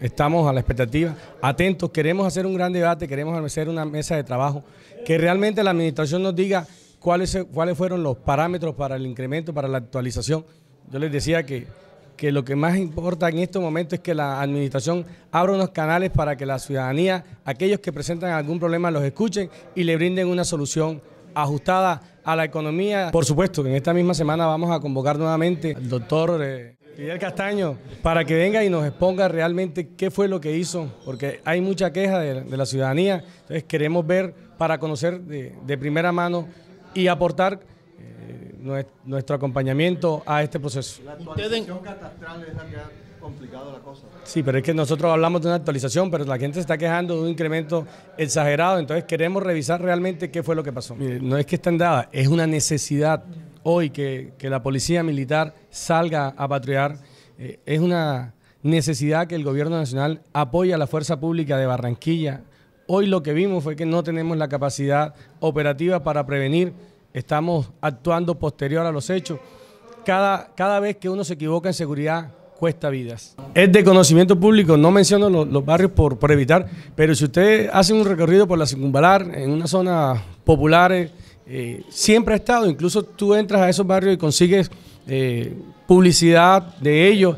Estamos a la expectativa, atentos, queremos hacer un gran debate, queremos hacer una mesa de trabajo, que realmente la administración nos diga cuáles, cuáles fueron los parámetros para el incremento, para la actualización. Yo les decía que, que lo que más importa en este momento es que la administración abra unos canales para que la ciudadanía, aquellos que presentan algún problema, los escuchen y le brinden una solución ajustada a la economía. Por supuesto que en esta misma semana vamos a convocar nuevamente al doctor... Eh, Fidel Castaño, para que venga y nos exponga realmente qué fue lo que hizo, porque hay mucha queja de, la ciudadanía, entonces queremos ver para conocer de, primera mano y aportar eh, nuestro, acompañamiento a este proceso. La actualización catastral es la que ha complicado la cosa. Sí, pero es que nosotros hablamos de una actualización, pero la gente se está quejando de un incremento exagerado, entonces queremos revisar realmente qué fue lo que pasó. no es que estén dadas, es una necesidad hoy que, la policía militar salga a patrullar eh, es una necesidad que el gobierno nacional apoye a la fuerza pública de Barranquilla. Hoy lo que vimos fue que no tenemos la capacidad operativa para prevenir, estamos actuando posterior a los hechos. Cada, cada vez que uno se equivoca en seguridad, cuesta vidas. Es de conocimiento público, no menciono los, barrios por, evitar, pero si usted hace un recorrido por la circunvalar en una zona popular, eh, eh, siempre ha estado. Incluso tú entras a esos barrios y consigues eh, publicidad de ellos.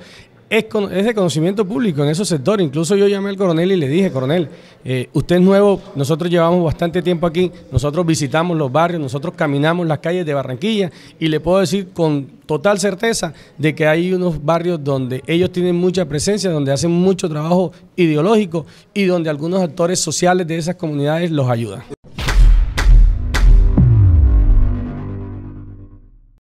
Es, de conocimiento público en esos sectores. Incluso yo llamé al coronel y le dije, coronel, eh, usted es nuevo, nosotros llevamos bastante tiempo aquí, nosotros visitamos los barrios, nosotros caminamos las calles de Barranquilla y le puedo decir con total certeza de que hay unos barrios donde ellos tienen mucha presencia, donde hacen mucho trabajo ideológico y donde algunos actores sociales de esas comunidades los ayudan.